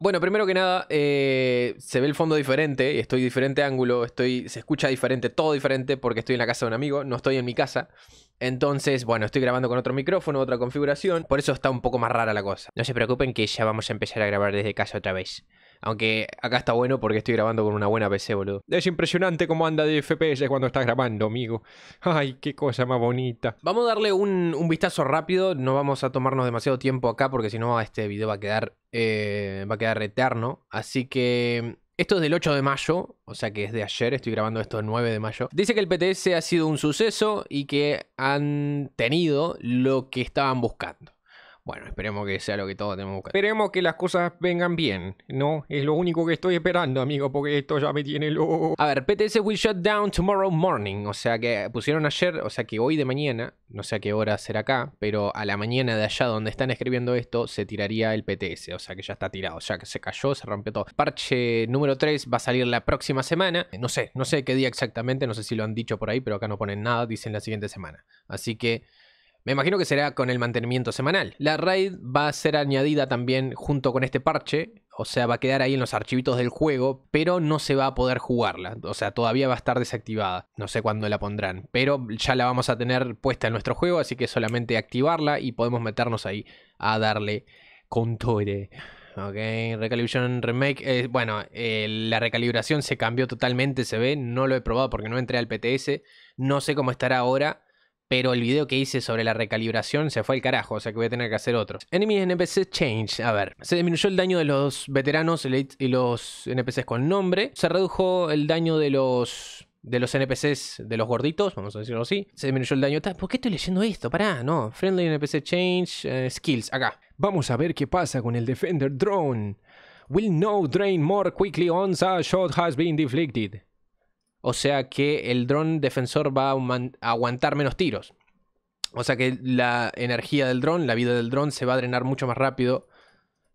Bueno, primero que nada, eh, se ve el fondo diferente, estoy diferente ángulo, estoy, se escucha diferente, todo diferente, porque estoy en la casa de un amigo, no estoy en mi casa. Entonces, bueno, estoy grabando con otro micrófono, otra configuración, por eso está un poco más rara la cosa. No se preocupen que ya vamos a empezar a grabar desde casa otra vez. Aunque acá está bueno porque estoy grabando con una buena PC, boludo. Es impresionante cómo anda de FPS cuando estás grabando, amigo. Ay, qué cosa más bonita. Vamos a darle un, vistazo rápido. No vamos a tomarnos demasiado tiempo acá porque si no este video va a quedar, eh, va a quedar eterno. Así que... Esto es del 8 de mayo, o sea que es de ayer, estoy grabando esto el 9 de mayo. Dice que el PTS ha sido un suceso y que han tenido lo que estaban buscando. Bueno, esperemos que sea lo que todos tenemos que buscar. Esperemos que las cosas vengan bien, ¿no? Es lo único que estoy esperando, amigo, porque esto ya me tiene loco. A ver, PTS will shut down tomorrow morning. O sea que pusieron ayer, o sea que hoy de mañana, no sé a qué hora será acá, pero a la mañana de allá donde están escribiendo esto, se tiraría el PTS. O sea que ya está tirado, ya que se cayó, se rompió todo. Parche número 3 va a salir la próxima semana. Eh, no sé, no sé qué día exactamente, no sé si lo han dicho por ahí, pero acá no ponen nada, dicen la siguiente semana. Así que... Me imagino que será con el mantenimiento semanal. La raid va a ser añadida también junto con este parche, o sea, va a quedar ahí en los archivitos del juego, pero no se va a poder jugarla, o sea, todavía va a estar desactivada. No sé cuándo la pondrán, pero ya la vamos a tener puesta en nuestro juego, así que solamente activarla y podemos meternos ahí a darle con todo. Ok, Recalibration Remake. Eh, bueno, eh, la recalibración se cambió totalmente, se ve. No lo he probado porque no entré al PTS. No sé cómo estará ahora pero el video que hice sobre la recalibración se fue al carajo, o sea que voy a tener que hacer otro. Enemy NPC Change, a ver, se disminuyó el daño de los veteranos y los NPCs con nombre, se redujo el daño de los de los NPCs, de los gorditos, vamos a decirlo así, se disminuyó el daño. ¿Por qué estoy leyendo esto? Pará, no. Friendly NPC Change, eh, Skills, acá. Vamos a ver qué pasa con el Defender Drone. Will no drain more quickly once a shot has been deflected. O sea que el dron defensor va a aguantar menos tiros. O sea que la energía del dron, la vida del dron se va a drenar mucho más rápido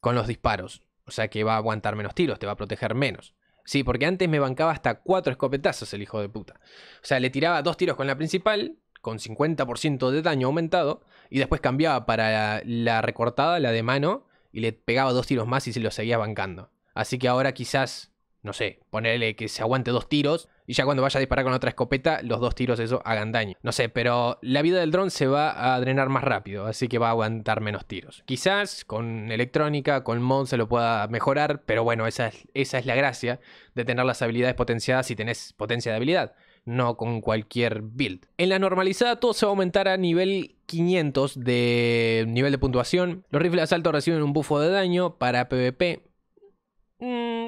con los disparos. O sea que va a aguantar menos tiros, te va a proteger menos. Sí, porque antes me bancaba hasta cuatro escopetazos el hijo de puta. O sea, le tiraba dos tiros con la principal, con 50% de daño aumentado, y después cambiaba para la recortada, la de mano, y le pegaba dos tiros más y se lo seguía bancando. Así que ahora quizás, no sé, ponerle que se aguante dos tiros, y ya cuando vaya a disparar con otra escopeta, los dos tiros eso hagan daño. No sé, pero la vida del dron se va a drenar más rápido, así que va a aguantar menos tiros. Quizás con electrónica, con mod se lo pueda mejorar, pero bueno, esa es, la gracia de tener las habilidades potenciadas si tenés potencia de habilidad no con cualquier build. En la normalizada todo se va a aumentar a nivel 500 de nivel de puntuación. Los rifles de asalto reciben un bufo de daño para PvP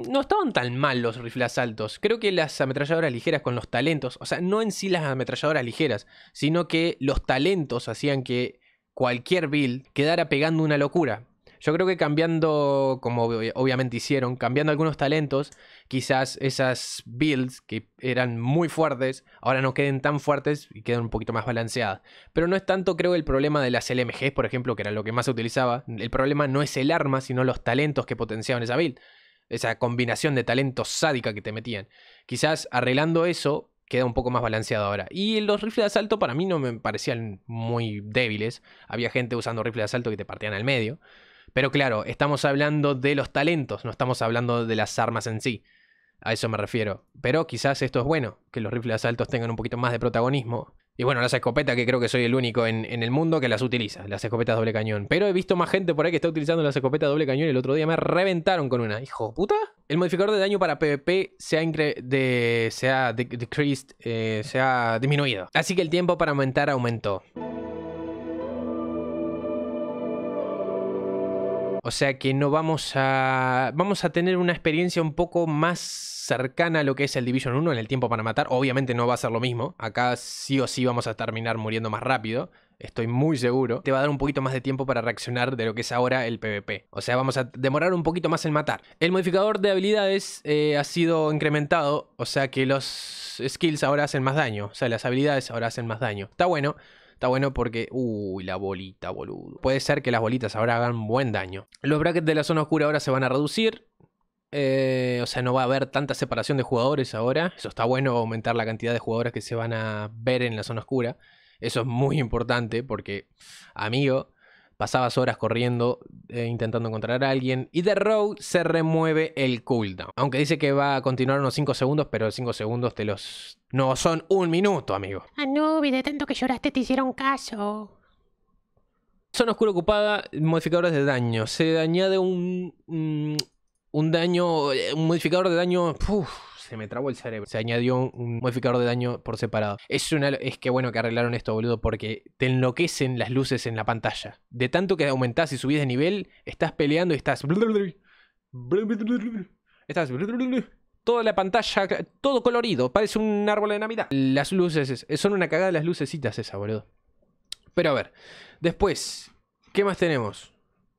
no estaban tan mal los rifles altos. Creo que las ametralladoras ligeras con los talentos, o sea, no en sí las ametralladoras ligeras, sino que los talentos hacían que cualquier build quedara pegando una locura. Yo creo que cambiando, como obviamente hicieron, cambiando algunos talentos, quizás esas builds que eran muy fuertes, ahora no queden tan fuertes y quedan un poquito más balanceadas. Pero no es tanto, creo, el problema de las LMGs, por ejemplo, que era lo que más se utilizaba. El problema no es el arma, sino los talentos que potenciaban esa build esa combinación de talento sádica que te metían. Quizás arreglando eso queda un poco más balanceado ahora. Y los rifles de asalto para mí no me parecían muy débiles. Había gente usando rifles de asalto que te partían al medio. Pero claro, estamos hablando de los talentos, no estamos hablando de las armas en sí. A eso me refiero. Pero quizás esto es bueno, que los rifles de asalto tengan un poquito más de protagonismo. Y bueno, las escopetas, que creo que soy el único en, el mundo que las utiliza, las escopetas doble cañón. Pero he visto más gente por ahí que está utilizando las escopetas doble cañón y el otro día me reventaron con una. Hijo puta. El modificador de daño para PvP se ha, de, se ha decreased, eh, se ha disminuido. Así que el tiempo para aumentar aumentó. O sea que no vamos a. Vamos a tener una experiencia un poco más cercana a lo que es el Division 1 en el tiempo para matar. Obviamente no va a ser lo mismo. Acá sí o sí vamos a terminar muriendo más rápido. Estoy muy seguro. Te va a dar un poquito más de tiempo para reaccionar de lo que es ahora el PvP. O sea, vamos a demorar un poquito más en matar. El modificador de habilidades eh, ha sido incrementado. O sea que los skills ahora hacen más daño. O sea, las habilidades ahora hacen más daño. Está bueno. Está bueno porque, uy, la bolita, boludo. Puede ser que las bolitas ahora hagan buen daño. Los brackets de la zona oscura ahora se van a reducir. Eh, o sea, no va a haber tanta separación de jugadores ahora. Eso está bueno, aumentar la cantidad de jugadores que se van a ver en la zona oscura. Eso es muy importante porque, amigo, Pasabas horas corriendo eh, intentando encontrar a alguien. Y the Road se remueve el cooldown. Aunque dice que va a continuar unos 5 segundos, pero 5 segundos te los... No, son un minuto, amigo. Anubi, ah, de tanto que lloraste te hicieron caso. Zona oscura ocupada, modificadores de daño. Se añade un... Mm, un daño... Eh, un modificador de daño se me trabó el cerebro. Se añadió un, modificador de daño por separado. Es, una, es que bueno que arreglaron esto, boludo, porque te enloquecen las luces en la pantalla. De tanto que aumentás y subís de nivel, estás peleando y estás... Estás toda la pantalla, todo colorido, parece un árbol de Navidad. Las luces, son una cagada las lucecitas esa, boludo. Pero a ver, después, ¿qué más tenemos?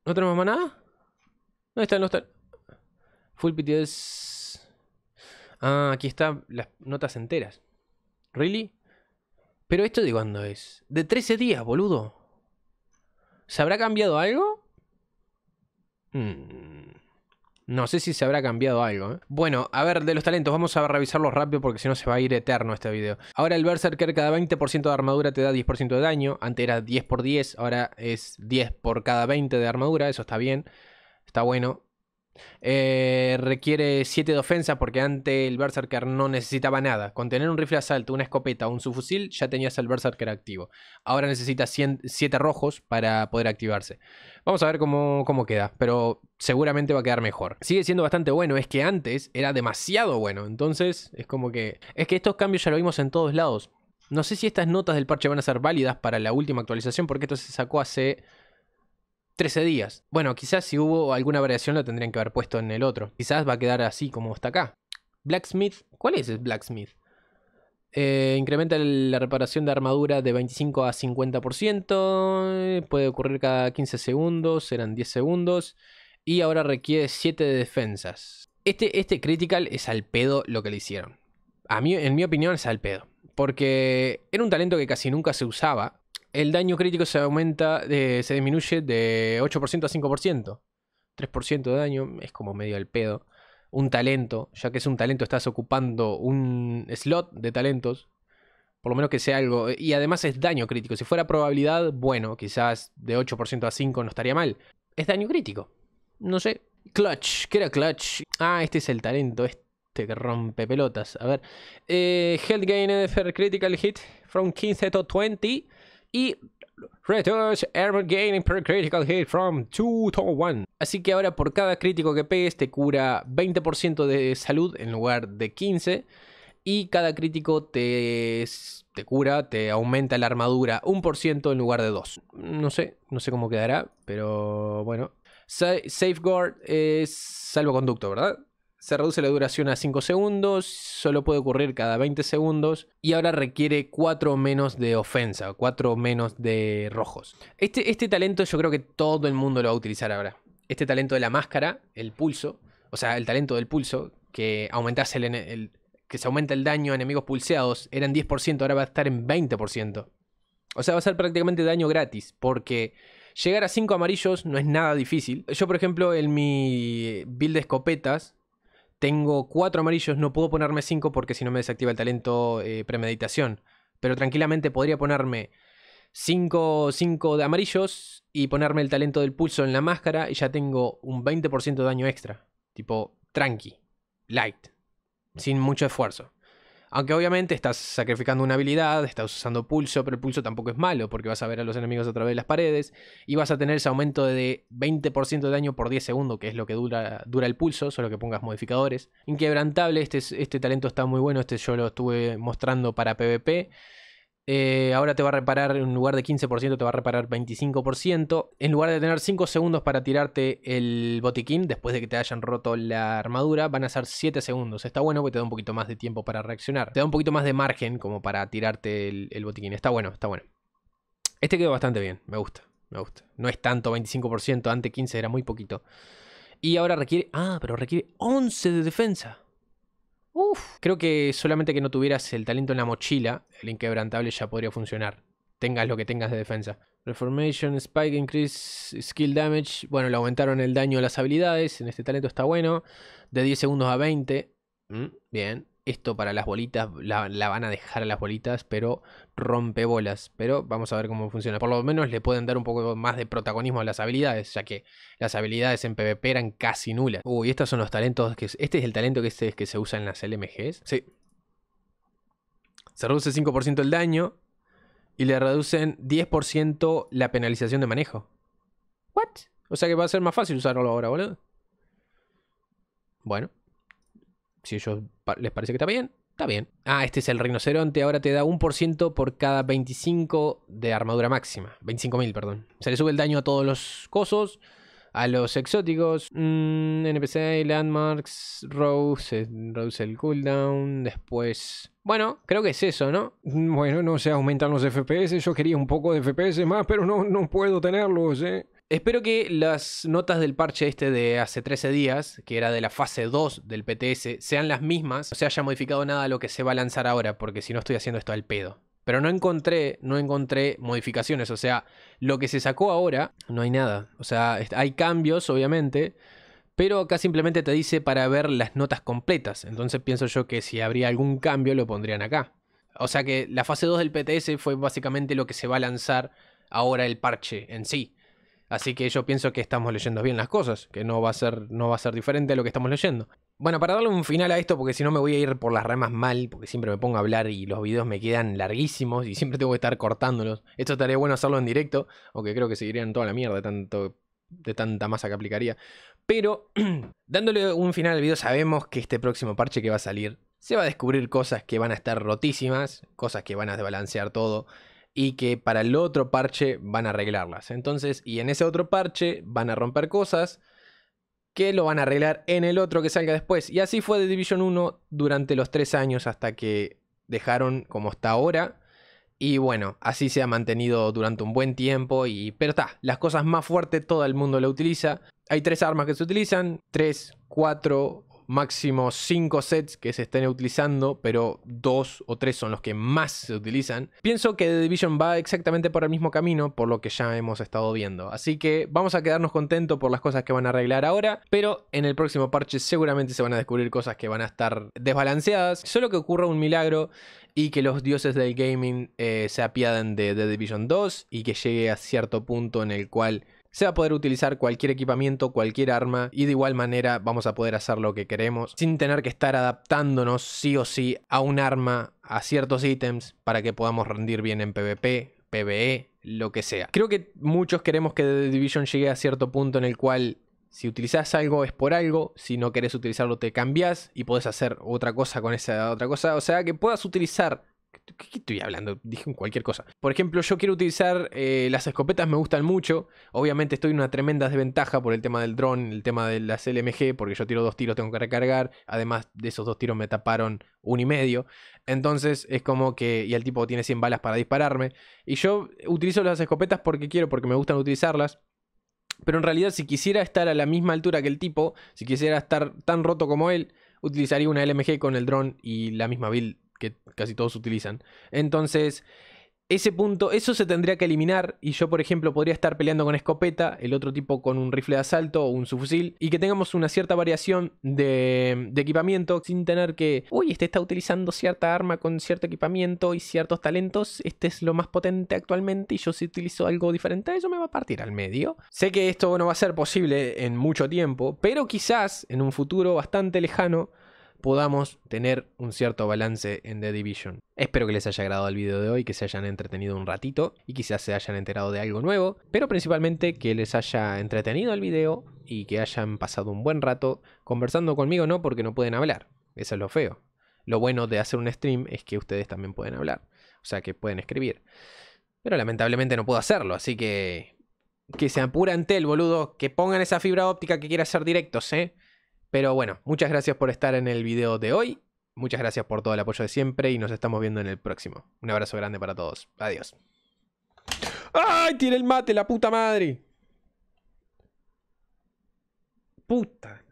¿No tenemos más nada? No están los... Full PTS... Ah, aquí están las notas enteras. ¿Really? ¿Pero esto de cuándo es? De 13 días, boludo. ¿Se habrá cambiado algo? Mm. No sé si se habrá cambiado algo. ¿eh? Bueno, a ver, de los talentos, vamos a revisarlos rápido porque si no se va a ir eterno este video. Ahora el Berserker cada 20% de armadura te da 10% de daño. Antes era 10 por 10, ahora es 10 por cada 20 de armadura. Eso está bien, está bueno. Eh, requiere 7 de ofensa porque antes el Berserker no necesitaba nada. Con tener un rifle de asalto, una escopeta o un subfusil ya tenías el Berserker activo. Ahora necesita 7 rojos para poder activarse. Vamos a ver cómo, cómo queda, pero seguramente va a quedar mejor. Sigue siendo bastante bueno, es que antes era demasiado bueno. Entonces es como que... Es que estos cambios ya lo vimos en todos lados. No sé si estas notas del parche van a ser válidas para la última actualización porque esto se sacó hace 13 días. Bueno, quizás si hubo alguna variación lo tendrían que haber puesto en el otro. Quizás va a quedar así como está acá. Blacksmith, ¿cuál es el Blacksmith? Eh, incrementa la reparación de armadura de 25 a 50%. Eh, puede ocurrir cada 15 segundos, Eran 10 segundos. Y ahora requiere 7 de defensas. Este, este critical es al pedo lo que le hicieron. A mí, en mi opinión, es al pedo. Porque era un talento que casi nunca se usaba el daño crítico se aumenta, eh, se disminuye de 8% a 5%. 3% de daño es como medio al pedo. Un talento, ya que es un talento, estás ocupando un slot de talentos. Por lo menos que sea algo. Eh, y además es daño crítico. Si fuera probabilidad, bueno, quizás de 8% a 5 no estaría mal. Es daño crítico. No sé. Clutch. ¿Qué era clutch? Ah, este es el talento. Este que rompe pelotas. A ver. Eh, health gain for critical hit from 15 to 20 y Reduce Armor Gaining per Critical Hit from 2 to 1. Así que ahora por cada crítico que pegues te cura 20% de salud en lugar de 15. Y cada crítico te, te cura, te aumenta la armadura 1% en lugar de 2. No sé, no sé cómo quedará, pero bueno. safeguard es salvoconducto, ¿verdad? Se reduce la duración a 5 segundos, solo puede ocurrir cada 20 segundos y ahora requiere 4 menos de ofensa, 4 menos de rojos. Este, este talento yo creo que todo el mundo lo va a utilizar ahora. Este talento de la máscara, el pulso, o sea, el talento del pulso, que aumentase el, que se aumenta el daño a enemigos pulseados, eran 10%, ahora va a estar en 20%. O sea, va a ser prácticamente daño gratis, porque llegar a 5 amarillos no es nada difícil. Yo, por ejemplo, en mi build de escopetas, tengo cuatro amarillos, no puedo ponerme 5 porque si no me desactiva el talento eh, premeditación. Pero tranquilamente podría ponerme 5, 5 de amarillos y ponerme el talento del pulso en la máscara y ya tengo un 20% de daño extra. Tipo, tranqui, light, sin mucho esfuerzo. Aunque obviamente estás sacrificando una habilidad, estás usando pulso, pero el pulso tampoco es malo porque vas a ver a los enemigos a través de las paredes y vas a tener ese aumento de 20% de daño por 10 segundos, que es lo que dura, dura el pulso, solo que pongas modificadores. Inquebrantable, este, este talento está muy bueno, este yo lo estuve mostrando para PvP. Eh, ahora te va a reparar, en lugar de 15%, te va a reparar 25%. En lugar de tener 5 segundos para tirarte el botiquín después de que te hayan roto la armadura, van a ser 7 segundos. Está bueno porque te da un poquito más de tiempo para reaccionar. Te da un poquito más de margen como para tirarte el, el botiquín. Está bueno, está bueno. Este quedó bastante bien, me gusta, me gusta. No es tanto 25%, antes 15 era muy poquito. Y ahora requiere... Ah, pero requiere 11 de defensa. Creo que solamente que no tuvieras el talento en la mochila, el inquebrantable ya podría funcionar. Tengas lo que tengas de defensa. Reformation, Spike, Increase, Skill Damage. Bueno, le aumentaron el daño a las habilidades. En este talento está bueno. De 10 segundos a 20. Mm. bien esto para las bolitas, la, van a dejar a las bolitas, pero rompe bolas. Pero vamos a ver cómo funciona. Por lo menos le pueden dar un poco más de protagonismo a las habilidades, ya que las habilidades en PvP eran casi nulas. Uy, estos son los talentos que... Este es el talento que se, que se usa en las LMGs. Sí. Se reduce 5% el daño y le reducen 10% la penalización de manejo. ¿What? O sea que va a ser más fácil usarlo ahora, boludo. Bueno. Si ellos les parece que está bien, está bien. Ah, este es el rinoceronte, ahora te da 1% por cada 25 de armadura máxima. 25.000, perdón. Se le sube el daño a todos los cosos. A los exóticos, mmm, NPC, Landmarks, Rose, reduce el cooldown, después... Bueno, creo que es eso, ¿no? Bueno, no sé, aumentan los FPS, yo quería un poco de FPS más, pero no, no puedo tenerlos, ¿eh? Espero que las notas del parche este de hace 13 días, que era de la fase 2 del PTS, sean las mismas, no se haya modificado nada lo que se va a lanzar ahora, porque si no estoy haciendo esto al pedo. Pero no encontré, no encontré modificaciones, o sea, lo que se sacó ahora no hay nada. O sea, hay cambios, obviamente, pero acá simplemente te dice para ver las notas completas. Entonces pienso yo que si habría algún cambio lo pondrían acá. O sea que la fase 2 del PTS fue básicamente lo que se va a lanzar ahora el parche en sí. Así que yo pienso que estamos leyendo bien las cosas, que no va a ser, no va a ser diferente a lo que estamos leyendo. Bueno, para darle un final a esto, porque si no me voy a ir por las ramas mal, porque siempre me pongo a hablar y los videos me quedan larguísimos y siempre tengo que estar cortándolos. Esto estaría bueno hacerlo en directo, aunque creo que seguirían toda la mierda tanto, de tanta masa que aplicaría. Pero dándole un final al video, sabemos que este próximo parche que va a salir se va a descubrir cosas que van a estar rotísimas, cosas que van a desbalancear todo, y que para el otro parche van a arreglarlas. Entonces, y en ese otro parche van a romper cosas que lo van a arreglar en el otro que salga después. Y así fue de Division 1 durante los tres años hasta que dejaron como está ahora. Y bueno, así se ha mantenido durante un buen tiempo. Y, pero está, las cosas más fuertes todo el mundo lo utiliza. Hay tres armas que se utilizan. Tres, cuatro máximo 5 sets que se estén utilizando, pero 2 o 3 son los que más se utilizan. Pienso que The Division va exactamente por el mismo camino, por lo que ya hemos estado viendo. Así que vamos a quedarnos contentos por las cosas que van a arreglar ahora, pero en el próximo parche seguramente se van a descubrir cosas que van a estar desbalanceadas. Solo que ocurra un milagro y que los dioses del gaming eh, se apiaden de The Division 2 y que llegue a cierto punto en el cual se va a poder utilizar cualquier equipamiento, cualquier arma y de igual manera vamos a poder hacer lo que queremos sin tener que estar adaptándonos sí o sí a un arma, a ciertos ítems para que podamos rendir bien en PvP, PvE, lo que sea. Creo que muchos queremos que The Division llegue a cierto punto en el cual si utilizas algo es por algo, si no querés utilizarlo te cambias y podés hacer otra cosa con esa otra cosa. O sea, que puedas utilizar ¿Qué estoy hablando? Dije cualquier cosa. Por ejemplo, yo quiero utilizar eh, las escopetas, me gustan mucho. Obviamente estoy en una tremenda desventaja por el tema del dron, el tema de las LMG, porque yo tiro dos tiros, tengo que recargar. Además de esos dos tiros me taparon un y medio. Entonces es como que... Y el tipo tiene 100 balas para dispararme. Y yo utilizo las escopetas porque quiero, porque me gustan utilizarlas. Pero en realidad si quisiera estar a la misma altura que el tipo, si quisiera estar tan roto como él, utilizaría una LMG con el dron y la misma build que casi todos utilizan. Entonces, ese punto, eso se tendría que eliminar y yo por ejemplo podría estar peleando con escopeta, el otro tipo con un rifle de asalto o un subfusil y que tengamos una cierta variación de, equipamiento sin tener que, uy, este está utilizando cierta arma con cierto equipamiento y ciertos talentos, este es lo más potente actualmente y yo si utilizo algo diferente, eso me va a partir al medio. Sé que esto no va a ser posible en mucho tiempo, pero quizás en un futuro bastante lejano podamos tener un cierto balance en The Division. Espero que les haya agradado el video de hoy, que se hayan entretenido un ratito y quizás se hayan enterado de algo nuevo, pero principalmente que les haya entretenido el video y que hayan pasado un buen rato conversando conmigo, no porque no pueden hablar, eso es lo feo. Lo bueno de hacer un stream es que ustedes también pueden hablar, o sea que pueden escribir. Pero lamentablemente no puedo hacerlo, así que que se apuran tel, boludo, que pongan esa fibra óptica que quiera hacer directos, ¿eh? Pero bueno, muchas gracias por estar en el video de hoy. Muchas gracias por todo el apoyo de siempre y nos estamos viendo en el próximo. Un abrazo grande para todos. Adiós. ¡Ay! Tiene el mate, la puta madre. Puta.